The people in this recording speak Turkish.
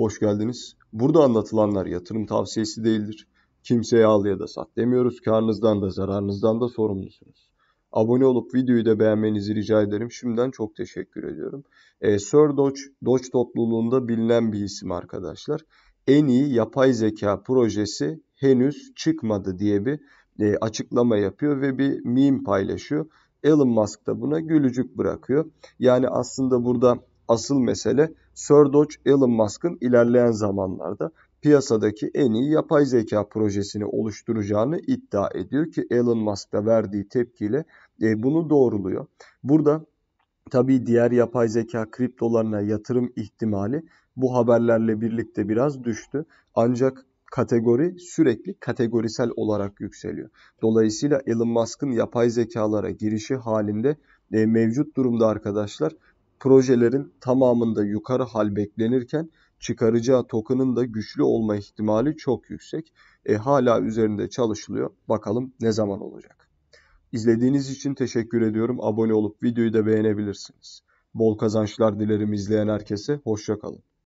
Hoş geldiniz. Burada anlatılanlar yatırım tavsiyesi değildir. Kimseye al ya da sat demiyoruz. Karnınızdan da zararınızdan da sorumlusunuz. Abone olup videoyu da beğenmenizi rica ederim. Şimdiden çok teşekkür ediyorum. E, Sir Doge, Doge topluluğunda bilinen bir isim arkadaşlar. En iyi yapay zeka projesi henüz çıkmadı diye bir e, açıklama yapıyor ve bir meme paylaşıyor. Elon Musk da buna gülücük bırakıyor. Yani aslında burada asıl mesele Sir Dodge Elon Musk'ın ilerleyen zamanlarda piyasadaki en iyi yapay zeka projesini oluşturacağını iddia ediyor ki Elon Musk'ta verdiği tepkiyle e, bunu doğruluyor. Burada tabii diğer yapay zeka kriptolarına yatırım ihtimali bu haberlerle birlikte biraz düştü. Ancak kategori sürekli kategorisel olarak yükseliyor. Dolayısıyla Elon Musk'ın yapay zekalara girişi halinde e, mevcut durumda arkadaşlar projelerin tamamında yukarı hal beklenirken çıkaracağı token'ın da güçlü olma ihtimali çok yüksek. E, hala üzerinde çalışılıyor. Bakalım ne zaman olacak. İzlediğiniz için teşekkür ediyorum. Abone olup videoyu da beğenebilirsiniz. Bol kazançlar dilerim izleyen herkese. Hoşçakalın.